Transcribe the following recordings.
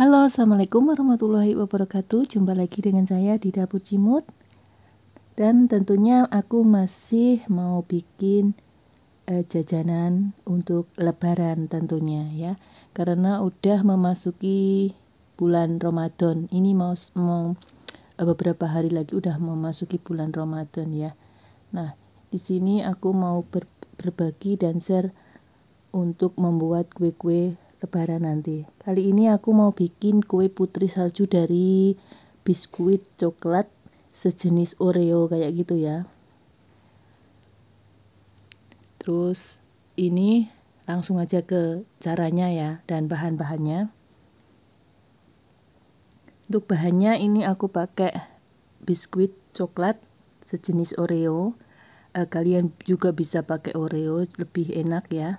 Halo, Assalamualaikum warahmatullahi wabarakatuh Jumpa lagi dengan saya di Dapur Cimut Dan tentunya aku masih mau bikin eh, jajanan untuk lebaran tentunya ya Karena udah memasuki bulan Ramadan Ini mau, mau eh, beberapa hari lagi udah memasuki bulan Ramadan ya Nah, di sini aku mau ber, berbagi dan share untuk membuat kue-kue lebaran nanti. Kali ini aku mau bikin kue putri salju dari biskuit coklat sejenis Oreo kayak gitu ya. Terus ini langsung aja ke caranya ya dan bahan-bahannya. Untuk bahannya ini aku pakai biskuit coklat sejenis Oreo. Eh, kalian juga bisa pakai Oreo, lebih enak ya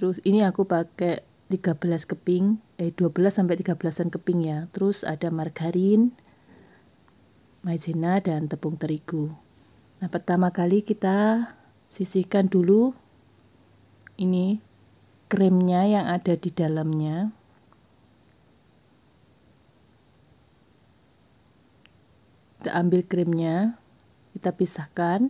terus ini aku pakai 13 keping eh 12 sampai 13-an keping ya terus ada margarin maizena dan tepung terigu nah pertama kali kita sisihkan dulu ini krimnya yang ada di dalamnya kita ambil krimnya kita pisahkan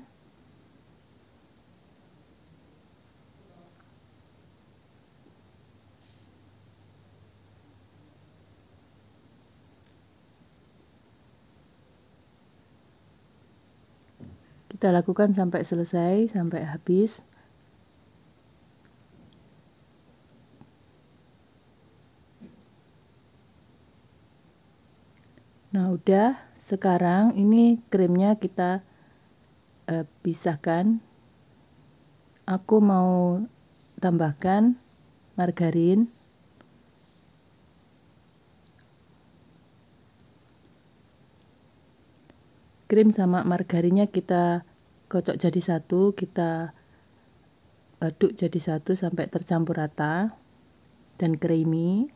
Kita lakukan sampai selesai, sampai habis. Nah, udah. Sekarang ini krimnya kita uh, pisahkan. Aku mau tambahkan margarin. krim sama margarinnya kita kocok jadi satu kita aduk jadi satu sampai tercampur rata dan creamy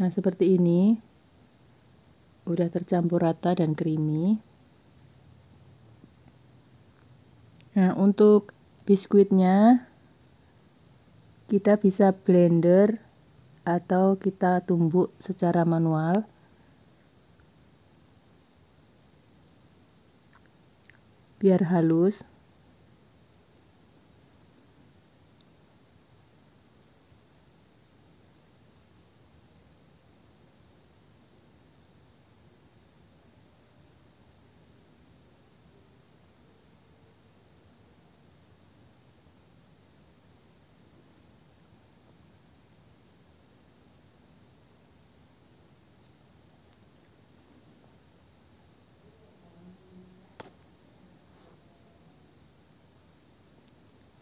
Nah, seperti ini. Udah tercampur rata dan creamy. Nah, untuk biskuitnya kita bisa blender atau kita tumbuk secara manual. Biar halus.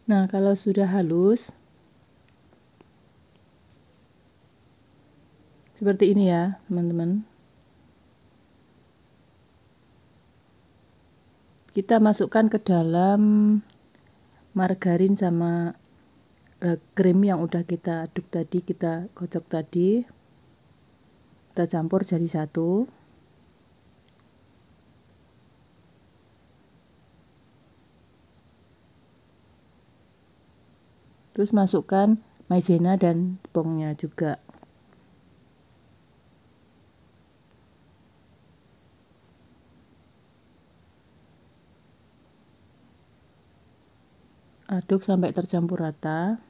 Nah, kalau sudah halus seperti ini ya, teman-teman. Kita masukkan ke dalam margarin sama eh, krim yang udah kita aduk tadi, kita kocok tadi. Kita campur jadi satu. terus masukkan maizena dan tepungnya juga aduk sampai tercampur rata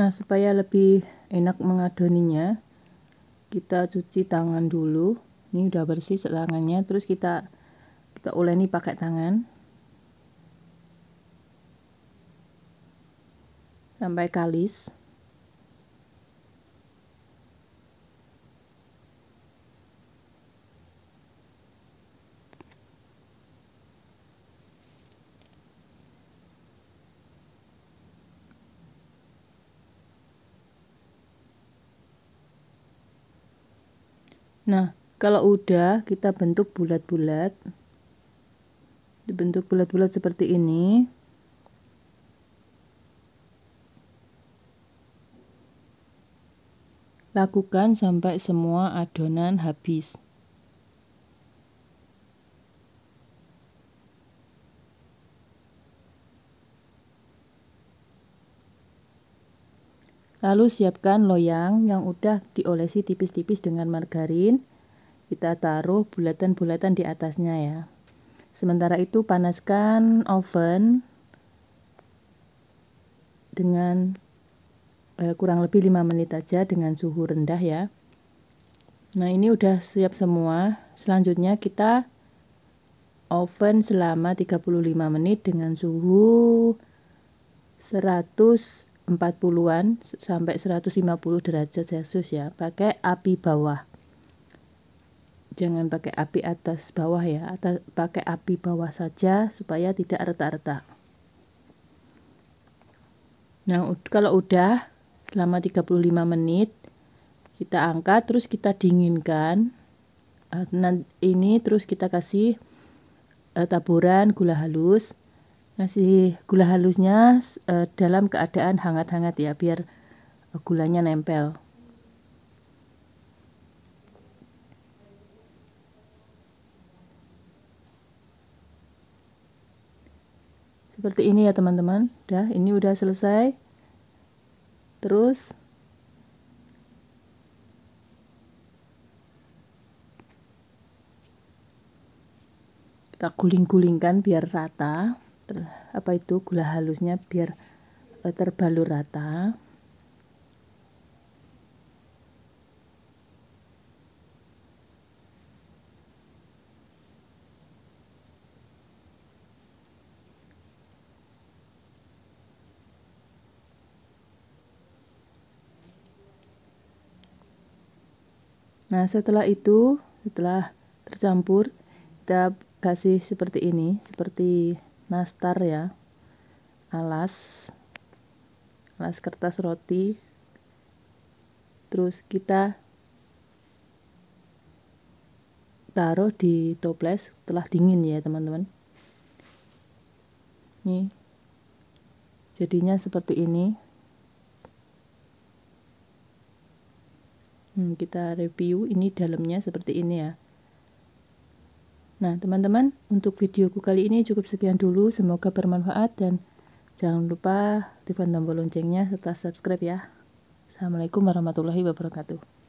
Nah, supaya lebih enak mengadoninya, kita cuci tangan dulu. Ini udah bersih tangannya, terus kita kita uleni pakai tangan. Sampai kalis. Nah, kalau udah kita bentuk bulat-bulat. Dibentuk bulat-bulat seperti ini. Lakukan sampai semua adonan habis. Lalu siapkan loyang yang udah diolesi tipis-tipis dengan margarin. Kita taruh bulatan-bulatan di atasnya ya. Sementara itu panaskan oven dengan eh, kurang lebih 5 menit aja dengan suhu rendah ya. Nah, ini udah siap semua. Selanjutnya kita oven selama 35 menit dengan suhu 100 40-an sampai 150 derajat Celcius ya pakai api bawah jangan pakai api atas bawah ya atas, pakai api bawah saja supaya tidak retak-retak nah kalau udah selama 35 menit kita angkat terus kita dinginkan nah ini terus kita kasih eh, taburan gula halus masih gula halusnya uh, dalam keadaan hangat-hangat ya biar e, gulanya nempel seperti ini ya teman-teman dah ini udah selesai terus kita guling-gulingkan biar rata apa itu gula halusnya biar uh, terbalur rata Nah, setelah itu, setelah tercampur, kita kasih seperti ini, seperti nastar ya alas alas kertas roti terus kita taruh di toples telah dingin ya teman-teman nih jadinya seperti ini hmm, kita review ini dalamnya seperti ini ya Nah, teman-teman, untuk videoku kali ini cukup sekian dulu. Semoga bermanfaat dan jangan lupa tekan tombol loncengnya serta subscribe ya. Assalamualaikum warahmatullahi wabarakatuh.